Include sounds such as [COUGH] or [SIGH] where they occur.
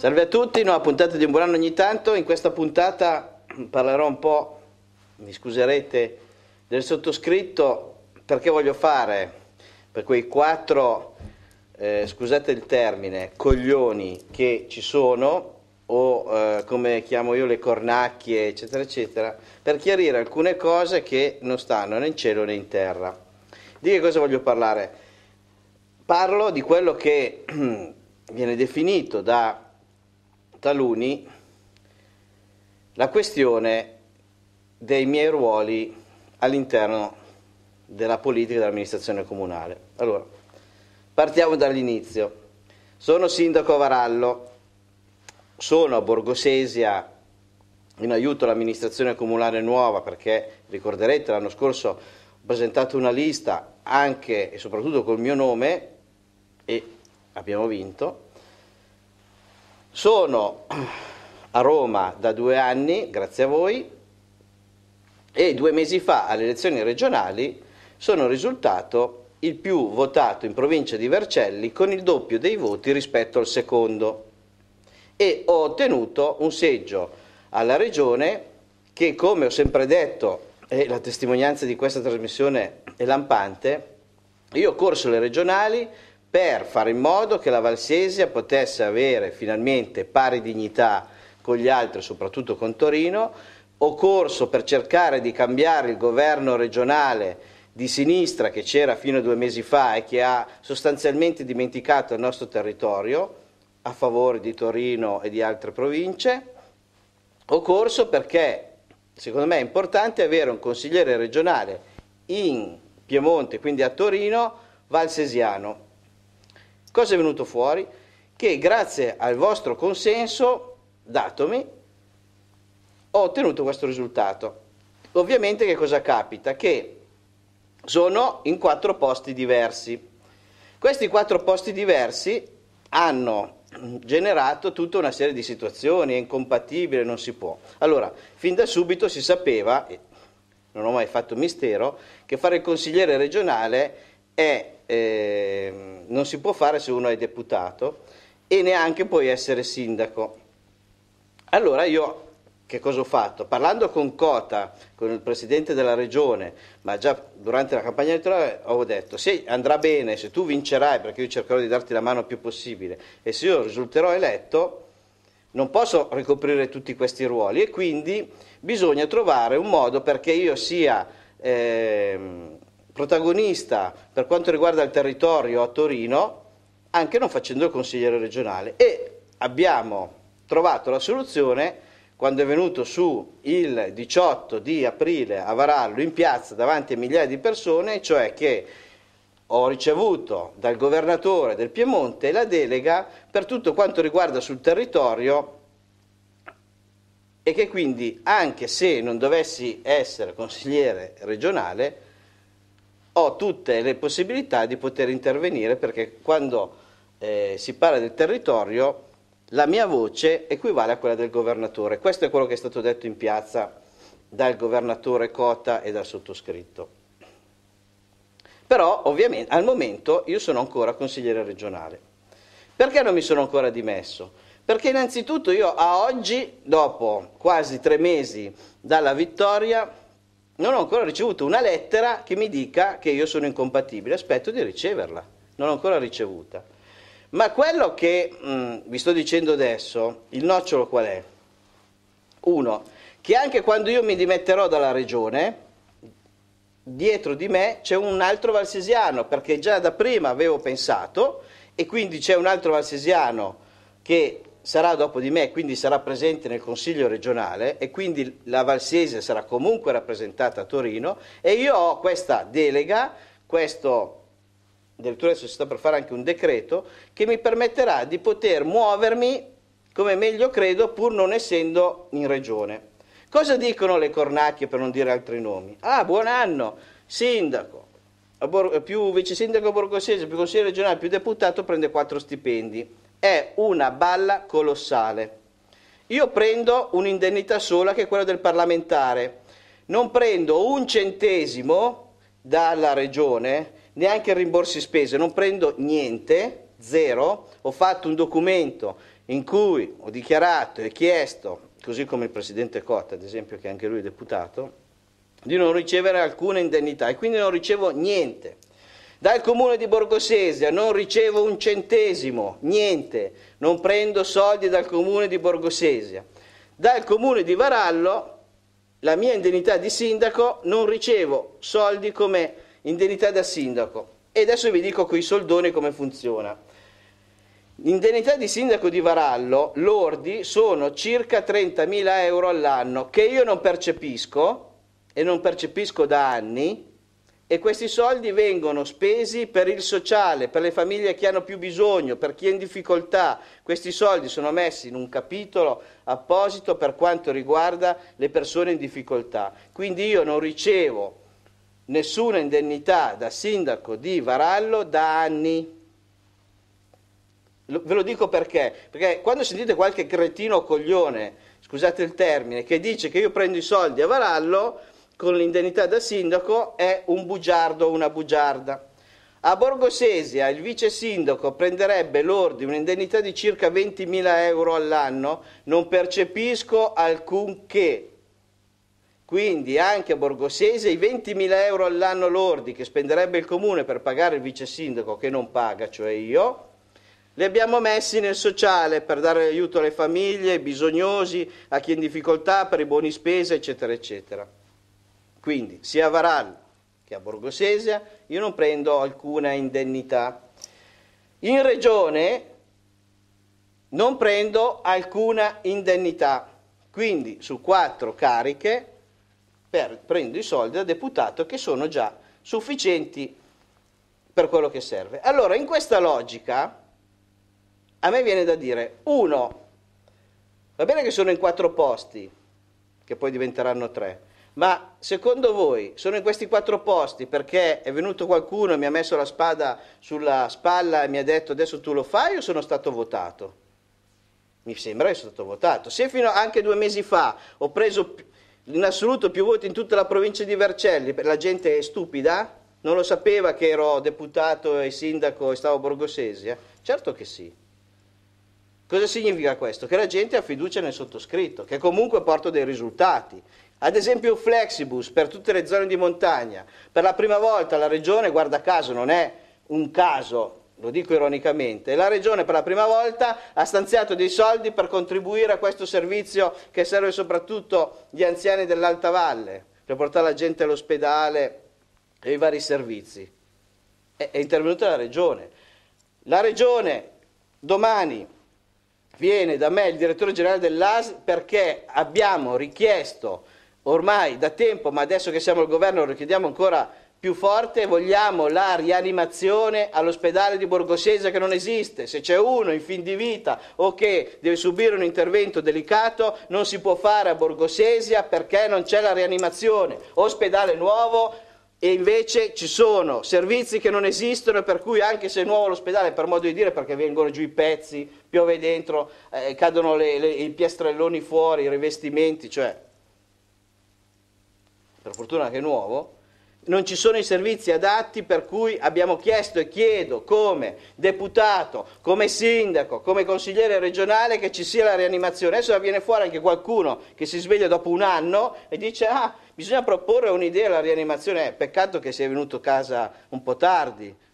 Salve a tutti, nuova puntata di un buon anno ogni tanto. In questa puntata parlerò un po', mi scuserete, del sottoscritto perché voglio fare per quei quattro, eh, scusate il termine, coglioni che ci sono o eh, come chiamo io le cornacchie, eccetera, eccetera, per chiarire alcune cose che non stanno né in cielo né in terra. Di che cosa voglio parlare? Parlo di quello che [CLEARS THROAT] viene definito da taluni la questione dei miei ruoli all'interno della politica e dell'amministrazione comunale. Allora, partiamo dall'inizio. Sono sindaco Varallo, sono a Borgosesia in aiuto all'amministrazione comunale nuova perché ricorderete l'anno scorso ho presentato una lista anche e soprattutto col mio nome e abbiamo vinto sono a Roma da due anni, grazie a voi, e due mesi fa alle elezioni regionali sono risultato il più votato in provincia di Vercelli con il doppio dei voti rispetto al secondo e ho ottenuto un seggio alla regione che come ho sempre detto e la testimonianza di questa trasmissione è lampante, io ho corso le regionali per fare in modo che la Valsesia potesse avere finalmente pari dignità con gli altri, soprattutto con Torino, ho corso per cercare di cambiare il governo regionale di sinistra che c'era fino a due mesi fa e che ha sostanzialmente dimenticato il nostro territorio a favore di Torino e di altre province. Ho corso perché secondo me è importante avere un consigliere regionale in Piemonte, quindi a Torino, valsesiano Cosa è venuto fuori? Che grazie al vostro consenso datomi ho ottenuto questo risultato. Ovviamente che cosa capita? Che sono in quattro posti diversi. Questi quattro posti diversi hanno generato tutta una serie di situazioni, è incompatibile, non si può. Allora, fin da subito si sapeva, non ho mai fatto mistero, che fare il consigliere regionale è eh, non si può fare se uno è deputato e neanche puoi essere sindaco. Allora io che cosa ho fatto? Parlando con Cota, con il presidente della regione, ma già durante la campagna elettorale ho detto se andrà bene, se tu vincerai, perché io cercherò di darti la mano il più possibile, e se io risulterò eletto, non posso ricoprire tutti questi ruoli e quindi bisogna trovare un modo perché io sia... Ehm, protagonista per quanto riguarda il territorio a Torino, anche non facendo il consigliere regionale. E abbiamo trovato la soluzione quando è venuto su il 18 di aprile a Varallo in piazza davanti a migliaia di persone, cioè che ho ricevuto dal governatore del Piemonte la delega per tutto quanto riguarda sul territorio e che quindi anche se non dovessi essere consigliere regionale ho tutte le possibilità di poter intervenire perché quando eh, si parla del territorio la mia voce equivale a quella del governatore. Questo è quello che è stato detto in piazza dal governatore Cota e dal sottoscritto. Però ovviamente al momento io sono ancora consigliere regionale. Perché non mi sono ancora dimesso? Perché innanzitutto io a oggi, dopo quasi tre mesi dalla vittoria, non ho ancora ricevuto una lettera che mi dica che io sono incompatibile, aspetto di riceverla, non l'ho ancora ricevuta. Ma quello che mh, mm, vi sto dicendo adesso, il nocciolo qual è? Uno, che anche quando io mi dimetterò dalla regione, dietro di me c'è un altro valsesiano, perché già da prima avevo pensato, e quindi c'è un altro valsesiano che sarà dopo di me, quindi sarà presente nel Consiglio regionale e quindi la Valsese sarà comunque rappresentata a Torino e io ho questa delega, questo addirittura adesso si sta per fare anche un decreto che mi permetterà di poter muovermi come meglio credo pur non essendo in regione. Cosa dicono le cornacchie per non dire altri nomi? Ah, buon anno, sindaco, più vice sindaco borgosese, più consigliere regionale, più deputato prende quattro stipendi è una balla colossale. Io prendo un'indennità sola che è quella del parlamentare, non prendo un centesimo dalla regione, neanche rimborsi spese, non prendo niente, zero, ho fatto un documento in cui ho dichiarato e chiesto, così come il presidente Cotta, ad esempio, che anche lui è deputato, di non ricevere alcuna indennità e quindi non ricevo niente. Dal comune di Borgosesia non ricevo un centesimo, niente, non prendo soldi dal comune di Borgosesia. Dal comune di Varallo, la mia indennità di sindaco, non ricevo soldi come indennità da sindaco. E adesso vi dico con i soldoni come funziona. L'indennità di sindaco di Varallo, lordi, sono circa 30.000 euro all'anno che io non percepisco e non percepisco da anni e questi soldi vengono spesi per il sociale, per le famiglie che hanno più bisogno, per chi è in difficoltà. Questi soldi sono messi in un capitolo apposito per quanto riguarda le persone in difficoltà. Quindi io non ricevo nessuna indennità da sindaco di Varallo da anni. Ve lo dico perché? Perché quando sentite qualche cretino coglione, scusate il termine, che dice che io prendo i soldi a Varallo, con l'indennità da sindaco è un bugiardo o una bugiarda. A Borgosesia il vice sindaco prenderebbe lordi un'indennità di circa 20.000 euro all'anno, non percepisco alcunché. Quindi anche a Borgosesia i 20.000 euro all'anno lordi che spenderebbe il comune per pagare il vice sindaco che non paga, cioè io, li abbiamo messi nel sociale per dare aiuto alle famiglie, ai bisognosi, a chi è in difficoltà, per i buoni spese, eccetera, eccetera. Quindi sia a Varan che a Borgosesia io non prendo alcuna indennità. In regione non prendo alcuna indennità. Quindi su quattro cariche per, prendo i soldi da deputato che sono già sufficienti per quello che serve. Allora, in questa logica, a me viene da dire, uno, va bene che sono in quattro posti, che poi diventeranno tre, ma secondo voi sono in questi quattro posti perché è venuto qualcuno e mi ha messo la spada sulla spalla e mi ha detto adesso tu lo fai o sono stato votato? Mi sembra che sono stato votato. Se fino anche due mesi fa ho preso in assoluto più voti in tutta la provincia di Vercelli, la gente è stupida, non lo sapeva che ero deputato e sindaco e stavo a Borgosesia? Eh? Certo che sì. Cosa significa questo? Che la gente ha fiducia nel sottoscritto, che comunque porta dei risultati. Ad esempio Flexibus per tutte le zone di montagna. Per la prima volta la regione, guarda caso, non è un caso, lo dico ironicamente, la Regione per la prima volta ha stanziato dei soldi per contribuire a questo servizio che serve soprattutto gli anziani dell'Alta Valle, per portare la gente all'ospedale e i vari servizi. È, intervenuta la Regione. La Regione domani viene da me il direttore generale dell'AS perché abbiamo richiesto ormai da tempo, ma adesso che siamo al governo lo richiediamo ancora più forte, vogliamo la rianimazione all'ospedale di Borgosese che non esiste. Se c'è uno in fin di vita o che deve subire un intervento delicato, non si può fare a Borgosesia perché non c'è la rianimazione. Ospedale nuovo, e invece ci sono servizi che non esistono e per cui anche se è nuovo l'ospedale, per modo di dire, perché vengono giù i pezzi, piove dentro, eh, cadono le, le, i piastrelloni fuori, i rivestimenti, cioè per fortuna che è nuovo, non ci sono i servizi adatti per cui abbiamo chiesto e chiedo come deputato, come sindaco, come consigliere regionale che ci sia la rianimazione. Adesso viene fuori anche qualcuno che si sveglia dopo un anno e dice ah, bisogna proporre un'idea alla rianimazione, eh, peccato che sia venuto a casa un po' tardi.